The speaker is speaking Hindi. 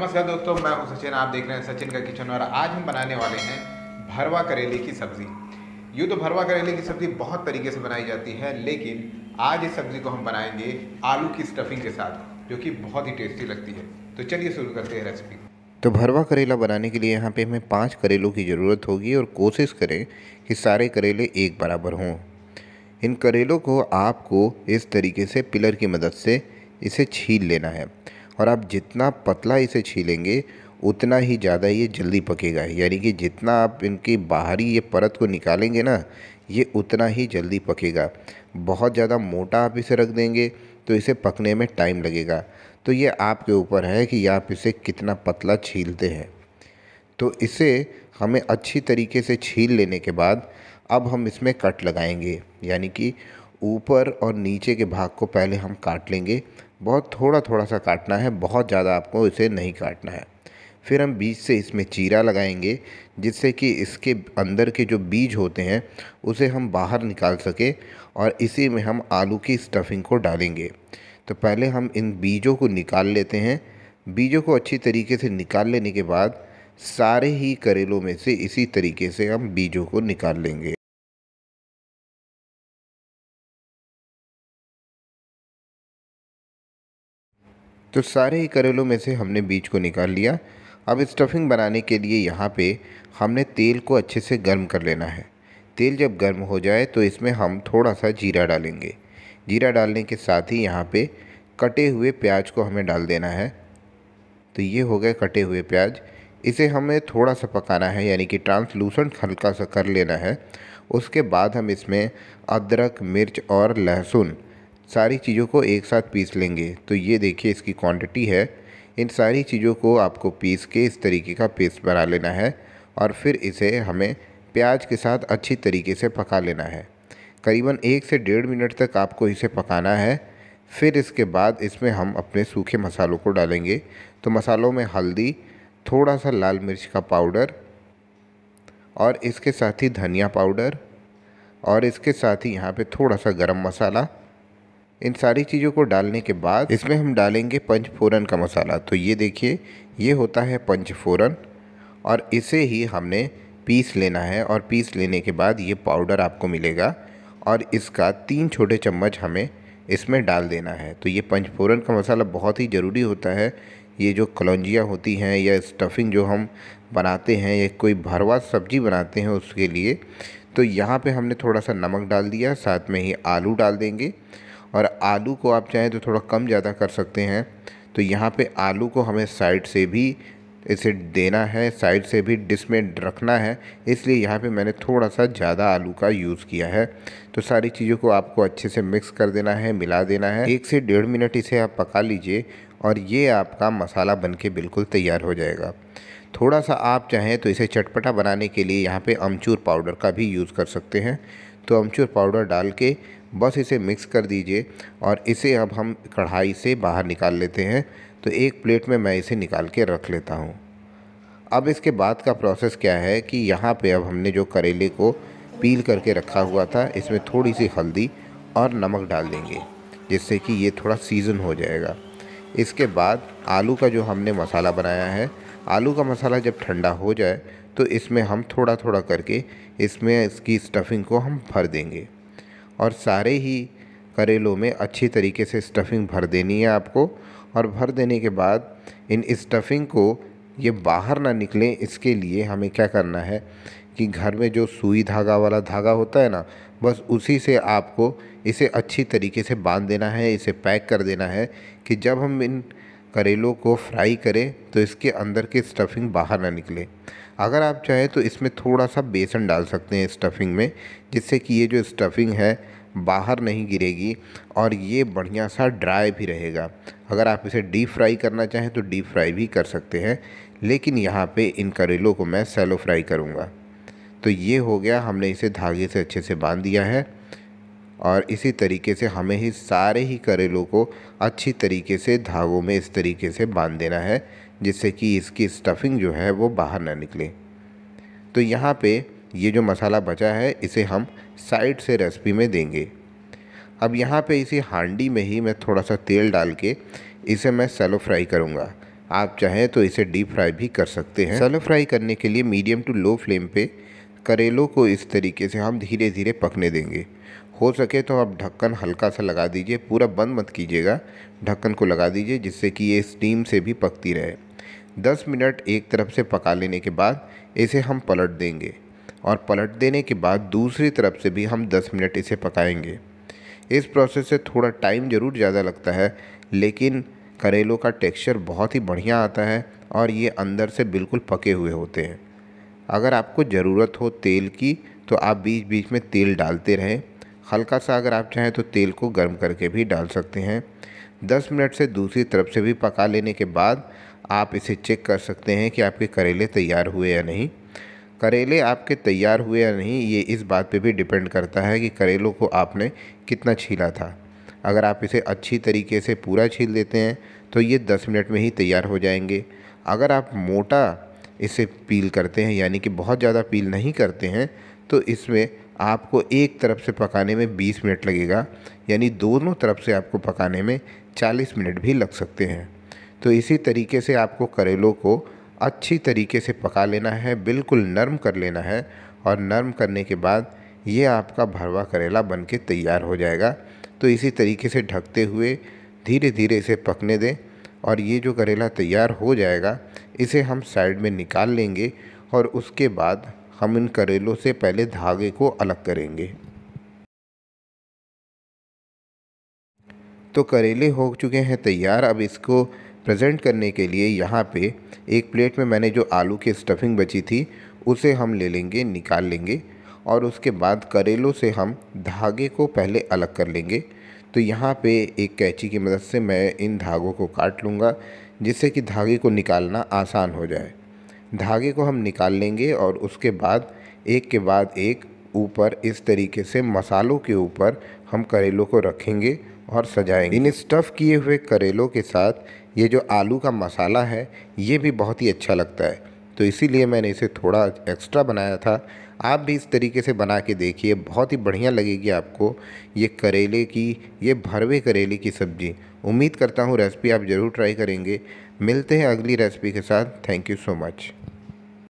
नमस्कार दोस्तों मैं हूं सचिन आप देख रहे हैं सचिन का किचन और आज हम बनाने वाले हैं भरवा करेले की सब्ज़ी यूँ तो भरवा करेले की सब्ज़ी बहुत तरीके से बनाई जाती है लेकिन आज इस सब्ज़ी को हम बनाएंगे आलू की स्टफिंग के साथ जो कि बहुत ही टेस्टी लगती है तो चलिए शुरू करते हैं रेसिपी तो भरवा करेला बनाने के लिए यहाँ पे हमें पाँच करेलों की ज़रूरत होगी और कोशिश करें कि सारे करेले एक बराबर हों इन करेलों को आपको इस तरीके से पिलर की मदद से इसे छील लेना है और आप जितना पतला इसे छीलेंगे उतना ही ज़्यादा ये जल्दी पकेगा यानी कि जितना आप इनकी बाहरी ये परत को निकालेंगे ना ये उतना ही जल्दी पकेगा बहुत ज़्यादा मोटा आप इसे रख देंगे तो इसे पकने में टाइम लगेगा तो ये आपके ऊपर है कि आप इसे कितना पतला छीलते हैं तो इसे हमें अच्छी तरीके से छील लेने के बाद अब हम इसमें कट लगाएंगे यानी कि ऊपर और नीचे के भाग को पहले हम काट लेंगे बहुत थोड़ा थोड़ा सा काटना है बहुत ज़्यादा आपको इसे नहीं काटना है फिर हम बीज से इसमें चीरा लगाएंगे जिससे कि इसके अंदर के जो बीज होते हैं उसे हम बाहर निकाल सके और इसी में हम आलू की स्टफिंग को डालेंगे तो पहले हम इन बीजों को निकाल लेते हैं बीजों को अच्छी तरीके से निकाल लेने के बाद सारे ही करेलों में से इसी तरीके से हम बीजों को निकाल लेंगे तो सारे ही करेलों में से हमने बीज को निकाल लिया अब स्टफिंग बनाने के लिए यहाँ पे हमने तेल को अच्छे से गर्म कर लेना है तेल जब गर्म हो जाए तो इसमें हम थोड़ा सा जीरा डालेंगे जीरा डालने के साथ ही यहाँ पे कटे हुए प्याज को हमें डाल देना है तो ये हो गए कटे हुए प्याज इसे हमें थोड़ा सा पकाना है यानी कि ट्रांसलूसेंट हल्का सा कर लेना है उसके बाद हम इसमें अदरक मिर्च और लहसुन सारी चीज़ों को एक साथ पीस लेंगे तो ये देखिए इसकी क्वांटिटी है इन सारी चीज़ों को आपको पीस के इस तरीके का पेस्ट बना लेना है और फिर इसे हमें प्याज के साथ अच्छी तरीके से पका लेना है करीबन एक से डेढ़ मिनट तक आपको इसे पकाना है फिर इसके बाद इसमें हम अपने सूखे मसालों को डालेंगे तो मसालों में हल्दी थोड़ा सा लाल मिर्च का पाउडर और इसके साथ ही धनिया पाउडर और इसके साथ ही यहाँ पे थोड़ा सा गरम मसाला इन सारी चीज़ों को डालने के बाद इसमें हम डालेंगे पंचफोरन का मसाला तो ये देखिए ये होता है पंचफोरन और इसे ही हमने पीस लेना है और पीस लेने के बाद ये पाउडर आपको मिलेगा और इसका तीन छोटे चम्मच हमें इसमें डाल देना है तो ये पंचफोरन का मसाला बहुत ही ज़रूरी होता है ये जो कलौजियाँ होती हैं या स्टफिंग जो हम बनाते हैं या कोई भरवा सब्जी बनाते हैं उसके लिए तो यहाँ पे हमने थोड़ा सा नमक डाल दिया साथ में ही आलू डाल देंगे और आलू को आप चाहें तो थोड़ा कम ज़्यादा कर सकते हैं तो यहाँ पे आलू को हमें साइड से भी इसे देना है साइड से भी डिस में रखना है इसलिए यहाँ पे मैंने थोड़ा सा ज़्यादा आलू का यूज़ किया है तो सारी चीज़ों को आपको अच्छे से मिक्स कर देना है मिला देना है एक से डेढ़ मिनट इसे आप पका लीजिए और ये आपका मसाला बन के बिल्कुल तैयार हो जाएगा थोड़ा सा आप चाहें तो इसे चटपटा बनाने के लिए यहाँ पे अमचूर पाउडर का भी यूज़ कर सकते हैं तो अमचूर पाउडर डाल के बस इसे मिक्स कर दीजिए और इसे अब हम कढ़ाई से बाहर निकाल लेते हैं तो एक प्लेट में मैं इसे निकाल के रख लेता हूँ अब इसके बाद का प्रोसेस क्या है कि यहाँ पे अब हमने जो करेले को पील करके रखा हुआ था इसमें थोड़ी सी हल्दी और नमक डाल देंगे जिससे कि ये थोड़ा सीज़न हो जाएगा इसके बाद आलू का जो हमने मसाला बनाया है आलू का मसाला जब ठंडा हो जाए तो इसमें हम थोड़ा थोड़ा करके इसमें इसकी स्टफिंग को हम भर देंगे और सारे ही करेलों में अच्छी तरीके से स्टफिंग भर देनी है आपको और भर देने के बाद इन स्टफिंग को ये बाहर ना निकले इसके लिए हमें क्या करना है कि घर में जो सुई धागा वाला धागा होता है ना बस उसी से आपको इसे अच्छी तरीके से बांध देना है इसे पैक कर देना है कि जब हम इन करेलों को फ्राई करें तो इसके अंदर की स्टफिंग बाहर ना निकले अगर आप चाहें तो इसमें थोड़ा सा बेसन डाल सकते हैं स्टफिंग में जिससे कि ये जो स्टफिंग है बाहर नहीं गिरेगी और ये बढ़िया सा ड्राई भी रहेगा अगर आप इसे डीप फ्राई करना चाहें तो डीप फ्राई भी कर सकते हैं लेकिन यहाँ पे इन करेलों को मैं सैलो फ्राई करूँगा तो ये हो गया हमने इसे धागे से अच्छे से बांध दिया है और इसी तरीके से हमें ही सारे ही करेलों को अच्छी तरीके से धागों में इस तरीके से बांध देना है जिससे कि इसकी स्टफिंग जो है वो बाहर ना निकले तो यहाँ पे ये जो मसाला बचा है इसे हम साइड से रेसिपी में देंगे अब यहाँ पे इसी हांडी में ही मैं थोड़ा सा तेल डाल के इसे मैं सेलो फ्राई करूँगा आप चाहें तो इसे डीप फ्राई भी कर सकते हैं सेलो फ्राई करने के लिए मीडियम टू लो फ्लेम पर करेलों को इस तरीके से हम धीरे धीरे पकने देंगे हो सके तो आप ढक्कन हल्का सा लगा दीजिए पूरा बंद मत कीजिएगा ढक्कन को लगा दीजिए जिससे कि ये स्टीम से भी पकती रहे 10 मिनट एक तरफ से पका लेने के बाद इसे हम पलट देंगे और पलट देने के बाद दूसरी तरफ से भी हम 10 मिनट इसे पकाएंगे इस प्रोसेस से थोड़ा टाइम ज़रूर ज़्यादा लगता है लेकिन करेलों का टेक्सचर बहुत ही बढ़िया आता है और ये अंदर से बिल्कुल पके हुए होते हैं अगर आपको ज़रूरत हो तेल की तो आप बीच बीच में तेल डालते रहें हल्का सा अगर आप चाहें तो तेल को गर्म करके भी डाल सकते हैं 10 मिनट से दूसरी तरफ से भी पका लेने के बाद आप इसे चेक कर सकते हैं कि आपके करेले तैयार हुए या नहीं करेले आपके तैयार हुए या नहीं ये इस बात पे भी डिपेंड करता है कि करेलों को आपने कितना छीला था अगर आप इसे अच्छी तरीके से पूरा छील देते हैं तो ये 10 मिनट में ही तैयार हो जाएंगे अगर आप मोटा इसे पील करते हैं यानी कि बहुत ज़्यादा पील नहीं करते हैं तो इसमें आपको एक तरफ से पकाने में 20 मिनट लगेगा यानी दोनों तरफ से आपको पकाने में 40 मिनट भी लग सकते हैं तो इसी तरीके से आपको करेलों को अच्छी तरीके से पका लेना है बिल्कुल नरम कर लेना है और नरम करने के बाद ये आपका भरवा करेला बन के तैयार हो जाएगा तो इसी तरीके से ढकते हुए धीरे धीरे इसे पकने दें और ये जो करेला तैयार हो जाएगा इसे हम साइड में निकाल लेंगे और उसके बाद हम इन करेलों से पहले धागे को अलग करेंगे तो करेले हो चुके हैं तैयार अब इसको प्रेजेंट करने के लिए यहाँ पे एक प्लेट में मैंने जो आलू की स्टफिंग बची थी उसे हम ले लेंगे निकाल लेंगे और उसके बाद करेलों से हम धागे को पहले अलग कर लेंगे तो यहाँ पे एक कैंची की मदद से मैं इन धागों को काट लूँगा जिससे कि धागे को निकालना आसान हो जाए धागे को हम निकाल लेंगे और उसके बाद एक के बाद एक ऊपर इस तरीके से मसालों के ऊपर हम करेलों को रखेंगे और सजाएंगे इन स्टफ़ किए हुए करेलों के साथ ये जो आलू का मसाला है ये भी बहुत ही अच्छा लगता है तो इसीलिए मैंने इसे थोड़ा एक्स्ट्रा बनाया था आप भी इस तरीके से बना के देखिए बहुत ही बढ़िया लगेगी आपको ये करेले की ये भरवे करेले की सब्ज़ी उम्मीद करता हूँ रेसिपी आप ज़रूर ट्राई करेंगे मिलते हैं अगली रेसिपी के साथ थैंक यू सो मच